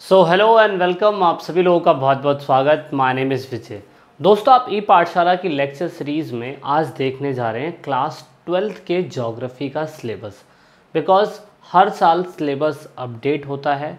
so hello and welcome आप सभी लोगों का बहुत बहुत स्वागत माय नेम इज़ विजय दोस्तों आप ई पाठशाला की लेक्चर सीरीज़ में आज देखने जा रहे हैं क्लास ट्वेल्थ के जोग्राफ़ी का सिलेबस बिकॉज हर साल सिलेबस अपडेट होता है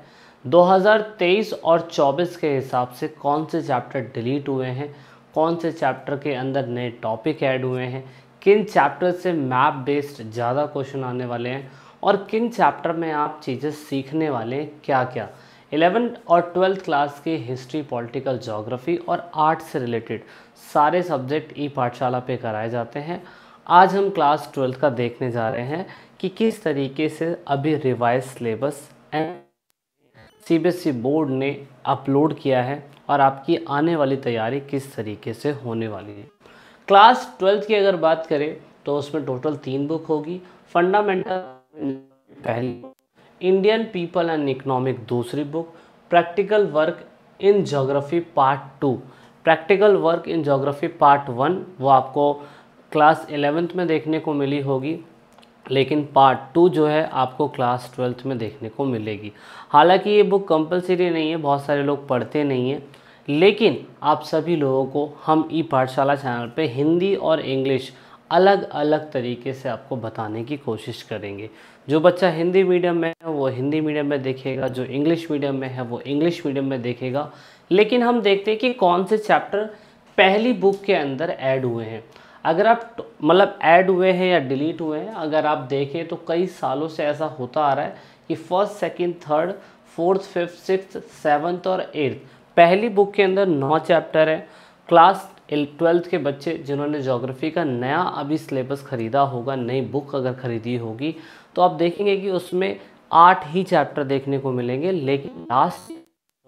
2023 और 24 के हिसाब से कौन से चैप्टर डिलीट हुए हैं कौन से चैप्टर के अंदर नए टॉपिक ऐड हुए हैं किन चैप्टर से मैप बेस्ड ज़्यादा क्वेश्चन आने वाले हैं और किन चैप्टर में आप चीज़ें सीखने वाले हैं क्या क्या इलेवेंथ और ट्वेल्थ क्लास के हिस्ट्री पॉलिटिकल जोग्राफी और आर्ट से रिलेटेड सारे सब्जेक्ट ई पाठशाला पे कराए जाते हैं आज हम क्लास ट्वेल्थ का देखने जा रहे हैं कि किस तरीके से अभी रिवाइज सिलेबस एंड ई बोर्ड ने अपलोड किया है और आपकी आने वाली तैयारी किस तरीके से होने वाली है क्लास ट्वेल्थ की अगर बात करें तो उसमें टोटल तीन बुक होगी फंडामेंटल पहली इंडियन पीपल एंड इकोनॉमिक दूसरी book practical work in geography part two practical work in geography part one वो आपको क्लास एलेवेंथ में देखने को मिली होगी लेकिन पार्ट टू जो है आपको क्लास ट्वेल्थ में देखने को मिलेगी हालांकि ये बुक कंपलसरी नहीं है बहुत सारे लोग पढ़ते नहीं हैं लेकिन आप सभी लोगों को हम ई पाठशाला चैनल पे हिंदी और इंग्लिश अलग अलग तरीके से आपको बताने की कोशिश करेंगे जो बच्चा हिंदी मीडियम में है वो हिंदी मीडियम में देखेगा जो इंग्लिश मीडियम में है वो इंग्लिश मीडियम में देखेगा लेकिन हम देखते हैं कि कौन से चैप्टर पहली बुक के अंदर ऐड हुए हैं अगर आप मतलब ऐड हुए हैं या डिलीट हुए हैं अगर आप देखें तो कई सालों से ऐसा होता आ रहा है कि first second third fourth fifth six seventh और एट्थ पहली बुक के अंदर नौ चैप्टर हैं क्लास ट्वेल्थ के बच्चे जिन्होंने जोग्राफ़ी का नया अभी सिलेबस ख़रीदा होगा नई बुक अगर ख़रीदी होगी तो आप देखेंगे कि उसमें आठ ही चैप्टर देखने को मिलेंगे लेकिन लास्ट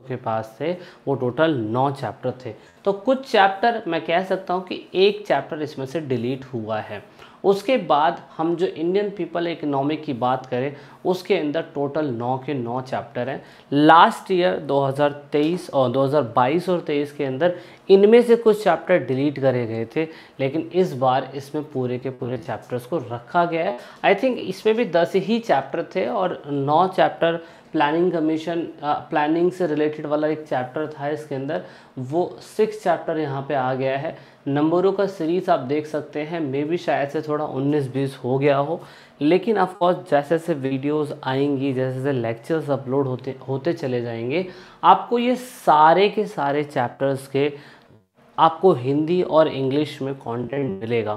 के पास थे वो टोटल नौ चैप्टर थे तो कुछ चैप्टर मैं कह सकता हूँ कि एक चैप्टर इसमें से डिलीट हुआ है उसके बाद हम जो इंडियन पीपल इकनॉमिक की बात करें उसके अंदर टोटल नौ के नौ चैप्टर हैं लास्ट ईयर 2023 और 2022 और 23 के अंदर इनमें से कुछ चैप्टर डिलीट करे गए थे लेकिन इस बार इसमें पूरे के पूरे चैप्टर्स को रखा गया है आई थिंक इसमें भी दस ही चैप्टर थे और नौ चैप्टर प्लानिंग कमीशन प्लानिंग से रिलेटेड वाला एक चैप्टर था इसके अंदर वो सिक्स चैप्टर यहाँ पे आ गया है नंबरों का सीरीज़ आप देख सकते हैं मे भी शायद से थोड़ा 19-20 हो गया हो लेकिन ऑफकोर्स जैसे जैसे वीडियोस आएंगी जैसे जैसे लेक्चर्स अपलोड होते होते चले जाएंगे आपको ये सारे के सारे चैप्टर्स के आपको हिंदी और इंग्लिश में कंटेंट मिलेगा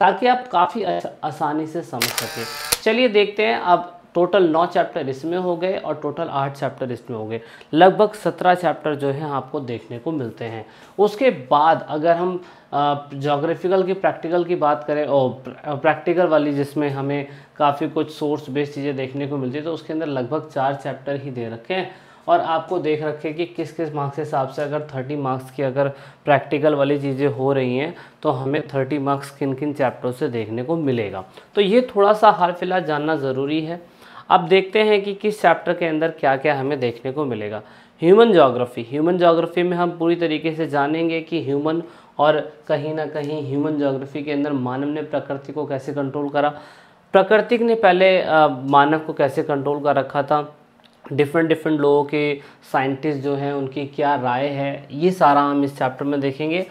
ताकि आप काफ़ी आसानी से समझ सकें चलिए देखते हैं अब टोटल नौ चैप्टर इसमें हो गए और टोटल आठ चैप्टर इसमें हो गए लगभग सत्रह चैप्टर जो है आपको देखने को मिलते हैं उसके बाद अगर हम जोग्राफिकल की प्रैक्टिकल की बात करें और प्रैक्टिकल वाली जिसमें हमें काफ़ी कुछ सोर्स बेस्ड चीज़ें देखने को मिलती है तो उसके अंदर लगभग चार चैप्टर ही दे रखे हैं और आपको देख रखे कि किस किस मार्क्स के हिसाब से अगर थर्टी मार्क्स की अगर प्रैक्टिकल वाली चीज़ें हो रही हैं तो हमें थर्टी मार्क्स किन किन चैप्टरों से देखने को मिलेगा तो ये थोड़ा सा हाल फिलहाल जानना ज़रूरी है अब देखते हैं कि किस चैप्टर के अंदर क्या क्या हमें देखने को मिलेगा ह्यूमन जोग्राफ़ी ह्यूमन जोग्राफ़ी में हम पूरी तरीके से जानेंगे कि ह्यूमन और कहीं ना कहीं ह्यूमन जोग्राफ़ी के अंदर मानव ने प्रकृति को कैसे कंट्रोल करा प्रकृति ने पहले मानव को कैसे कंट्रोल कर रखा था डिफरेंट डिफरेंट लोगों के साइंटिस्ट जो हैं उनकी क्या राय है ये सारा हम इस चैप्टर में देखेंगे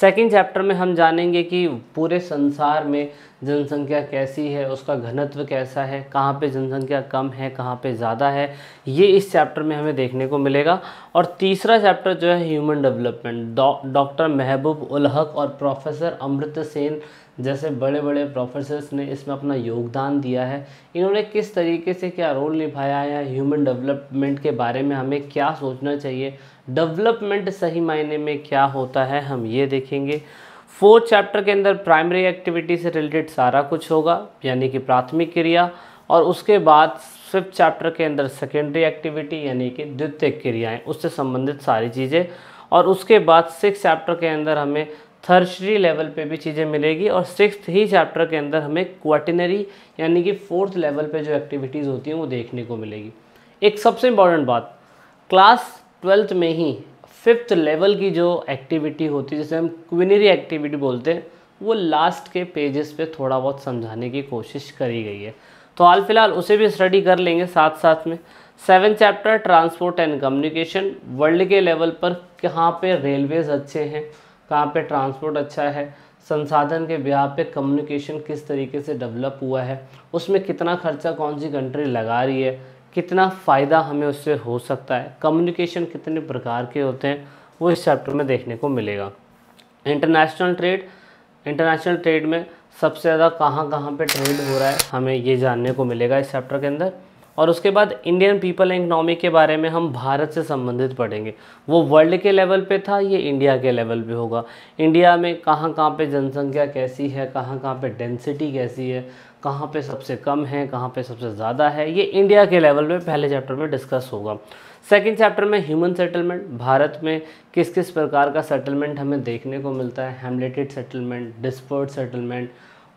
सेकेंड चैप्टर में हम जानेंगे कि पूरे संसार में जनसंख्या कैसी है उसका घनत्व कैसा है कहाँ पे जनसंख्या कम है कहाँ पे ज़्यादा है ये इस चैप्टर में हमें देखने को मिलेगा और तीसरा चैप्टर जो है ह्यूमन डेवलपमेंट डॉक्टर महबूब उल हक और प्रोफेसर अमृत सेन जैसे बड़े बड़े प्रोफेसर्स ने इसमें अपना योगदान दिया है इन्होंने किस तरीके से क्या रोल निभाया है ह्यूमन डेवलपमेंट के बारे में हमें क्या सोचना चाहिए डेवलपमेंट सही मायने में क्या होता है हम ये देखेंगे फोर्थ चैप्टर के अंदर प्राइमरी एक्टिविटी से रिलेटेड सारा कुछ होगा यानी कि प्राथमिक क्रिया और उसके बाद फिफ्थ चैप्टर के अंदर सेकेंडरी एक्टिविटी यानी कि द्वितीय क्रियाएं उससे संबंधित सारी चीज़ें और उसके बाद सिक्स चैप्टर के अंदर हमें थर्शरी लेवल पे भी चीज़ें मिलेगी और सिक्स ही चैप्टर के अंदर हमें क्वाटिनरी यानी कि फोर्थ लेवल पे जो एक्टिविटीज़ होती हैं वो देखने को मिलेगी एक सबसे इम्पॉर्टेंट बात क्लास ट्वेल्थ में ही फिफ्थ लेवल की जो एक्टिविटी होती है जिसे हम क्विनरी एक्टिविटी बोलते हैं वो लास्ट के पेजेस पे थोड़ा बहुत समझाने की कोशिश करी गई है तो हाल फिलहाल उसे भी स्टडी कर लेंगे साथ साथ में seven chapter transport and communication world के लेवल पर कहाँ पे रेलवेज़ अच्छे हैं कहाँ पे ट्रांसपोर्ट अच्छा है संसाधन के ब्याह पे कम्युनिकेशन किस तरीके से डेवलप हुआ है उसमें कितना खर्चा कौन सी कंट्री लगा रही है कितना फ़ायदा हमें उससे हो सकता है कम्युनिकेशन कितने प्रकार के होते हैं वो इस चैप्टर में देखने को मिलेगा इंटरनेशनल ट्रेड इंटरनेशनल ट्रेड में सबसे ज़्यादा कहाँ कहाँ पे ट्रेड हो रहा है हमें ये जानने को मिलेगा इस चैप्टर के अंदर और उसके बाद इंडियन पीपल इकनॉमी के बारे में हम भारत से संबंधित पढ़ेंगे वो वर्ल्ड के लेवल पे था ये इंडिया के लेवल पे होगा इंडिया में कहाँ कहाँ पे जनसंख्या कैसी है कहाँ कहाँ पे डेंसिटी कैसी है कहाँ पे सबसे कम है कहाँ पे सबसे ज़्यादा है ये इंडिया के लेवल में पहले चैप्टर में डिस्कस होगा सेकेंड चैप्टर में ह्यूमन सेटलमेंट भारत में किस किस प्रकार का सेटलमेंट हमें देखने को मिलता है हेमलेटेड सेटलमेंट डिस्पर्ड सेटलमेंट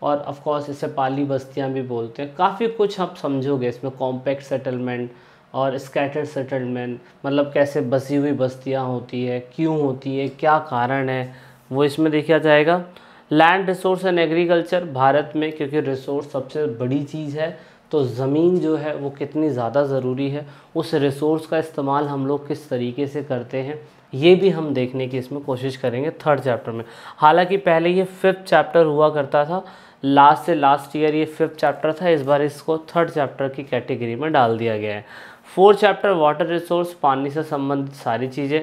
और ऑफकोर्स इसे पाली बस्तियाँ भी बोलते हैं काफ़ी कुछ आप समझोगे इसमें कॉम्पैक्ट सेटलमेंट और स्कैटर सेटलमेंट मतलब कैसे बसी हुई बस्तियाँ होती है क्यों होती है क्या कारण है वो इसमें देखा जाएगा land resource and agriculture Bharat में क्योंकि रिसोर्स सबसे बड़ी चीज़ है तो ज़मीन जो है वो कितनी ज़्यादा ज़रूरी है उस रिसोर्स का इस्तेमाल हम लोग किस तरीके से करते हैं ये भी हम देखने की इसमें कोशिश करेंगे थर्ड चैप्टर में हालांकि पहले ये फिफ्थ चैप्टर हुआ करता था लास्ट से लास्ट ईयर ये फिफ्थ चैप्टर था इस बार इसको थर्ड चैप्टर की कैटेगरी में डाल दिया गया है फोर्थ चैप्टर वाटर रिसोर्स पानी से संबंधित सारी चीज़ें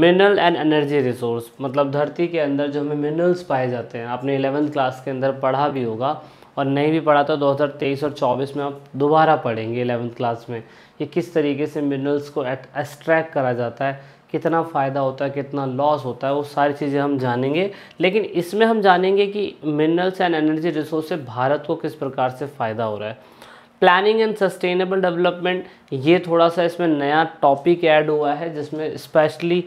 मिनरल एंड एनर्जी रिसोर्स मतलब धरती के अंदर जो हमें मिनरल्स पाए जाते हैं आपने एलेवेंथ क्लास के अंदर पढ़ा भी होगा और नहीं भी पढ़ा तो 2023 और 24 में आप दोबारा पढ़ेंगे इलेवेंथ क्लास में कि किस तरीके से मिनरल्स को एक्सट्रैक्ट करा जाता है कितना फ़ायदा होता है कितना लॉस होता है वो सारी चीज़ें हम जानेंगे लेकिन इसमें हम जानेंगे कि मिनरल्स एंड एनर्जी रिसोर्स से भारत को किस प्रकार से फ़ायदा हो रहा है प्लानिंग एंड सस्टेनेबल डेवलपमेंट ये थोड़ा सा इसमें नया टॉपिक ऐड हुआ है जिसमें स्पेशली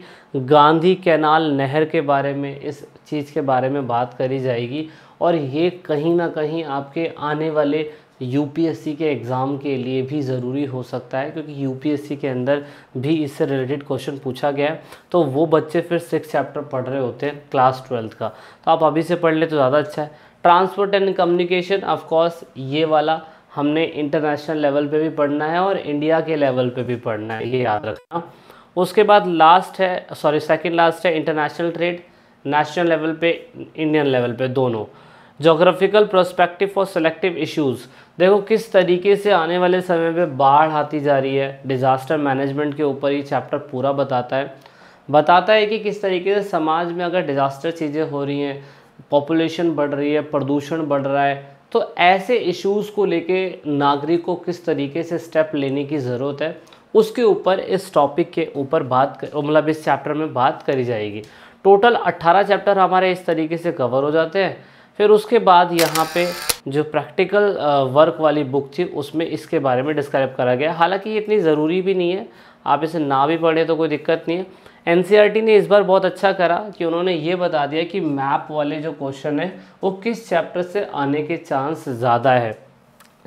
गांधी कैनाल नहर के बारे में इस चीज़ के बारे में बात करी जाएगी और ये कहीं ना कहीं आपके आने वाले यूपीएससी के एग्ज़ाम के लिए भी ज़रूरी हो सकता है क्योंकि यूपीएससी के अंदर भी इससे रिलेटेड क्वेश्चन पूछा गया है तो वो बच्चे फिर सिक्स चैप्टर पढ़ रहे होते हैं क्लास ट्वेल्थ का तो आप अभी से पढ़ ले तो ज़्यादा अच्छा है ट्रांसपोर्ट एंड कम्युनिकेशन ऑफकोर्स ये वाला हमने इंटरनेशनल लेवल पे भी पढ़ना है और इंडिया के लेवल पे भी पढ़ना है ये याद रखना उसके बाद लास्ट है सॉरी सेकंड लास्ट है इंटरनेशनल ट्रेड नेशनल लेवल पे इंडियन लेवल पे दोनों जोग्राफिकल प्रोस्पेक्टिव और सेलेक्टिव इश्यूज़ देखो किस तरीके से आने वाले समय में बाढ़ आती जा रही है डिज़ास्टर मैनेजमेंट के ऊपर ये चैप्टर पूरा बताता है बताता है कि किस तरीके से समाज में अगर डिज़ास्टर चीज़ें हो रही हैं पॉपुलेशन बढ़ रही है प्रदूषण बढ़ रहा है तो ऐसे इश्यूज़ को लेके नागरिक को किस तरीके से स्टेप लेने की ज़रूरत है उसके ऊपर इस टॉपिक के ऊपर बात मतलब इस चैप्टर में बात करी जाएगी टोटल 18 चैप्टर हमारे इस तरीके से कवर हो जाते हैं फिर उसके बाद यहाँ पे जो प्रैक्टिकल वर्क वाली बुक थी उसमें इसके बारे में डिस्क्राइब करा गया हालांकि ये इतनी ज़रूरी भी नहीं है आप इसे ना भी पढ़ें तो कोई दिक्कत नहीं है एन ने इस बार बहुत अच्छा करा कि उन्होंने ये बता दिया कि मैप वाले जो क्वेश्चन है वो किस चैप्टर से आने के चांस ज़्यादा है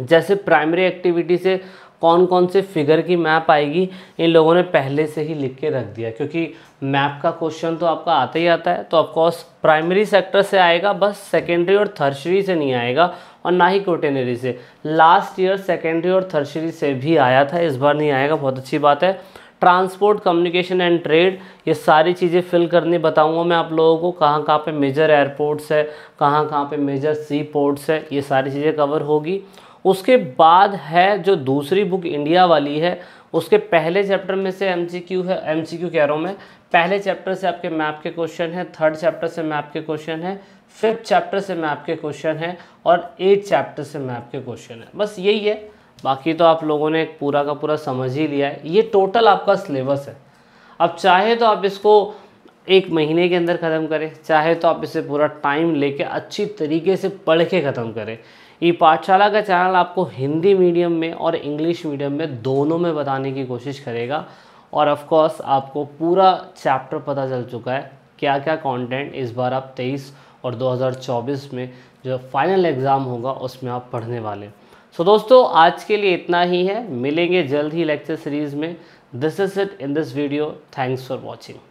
जैसे प्राइमरी एक्टिविटी से कौन कौन से फिगर की मैप आएगी इन लोगों ने पहले से ही लिख के रख दिया क्योंकि मैप का क्वेश्चन तो आपका आता ही आता है तो ऑफकोर्स प्राइमरी सेक्टर से आएगा बस सेकेंडरी और थर्शरी से नहीं आएगा और ना ही कोटेनरी से लास्ट ईयर सेकेंडरी और थर्शरी से भी आया था इस बार नहीं आएगा बहुत अच्छी बात है ट्रांसपोर्ट कम्युनिकेशन एंड ट्रेड ये सारी चीज़ें फिल करनी बताऊंगा मैं आप लोगों को कहाँ कहाँ पे मेजर एयरपोर्ट्स है कहाँ कहाँ पे मेजर सी पोर्ट्स है ये सारी चीज़ें कवर होगी उसके बाद है जो दूसरी बुक इंडिया वाली है उसके पहले चैप्टर में से क्यू है क्यू कह रहा हूँ मैं पहले चैप्टर से आपके मैप के क्वेश्चन है थर्ड चैप्टर से मैप के क्वेश्चन है फिफ्थ चैप्टर से मैप के क्वेश्चन है और एट चैप्टर से मैप के क्वेश्चन है बस यही है बाकी तो आप लोगों ने पूरा का पूरा समझ ही लिया है ये टोटल आपका सिलेबस है अब चाहे तो आप इसको एक महीने के अंदर ख़त्म करें चाहे तो आप इसे पूरा टाइम लेके अच्छी तरीके से पढ़ के ख़त्म करें ये पाठशाला का चैनल आपको हिंदी मीडियम में और इंग्लिश मीडियम में दोनों में बताने की कोशिश करेगा और ऑफकोर्स आपको पूरा चैप्टर पता चल चुका है क्या क्या कंटेंट इस बार आप 23 और 2024 में जो फाइनल एग्ज़ाम होगा उसमें आप पढ़ने वाले सो so, दोस्तों आज के लिए इतना ही है मिलेंगे जल्द ही लेक्चर सीरीज़ में this is it in this video thanks for watching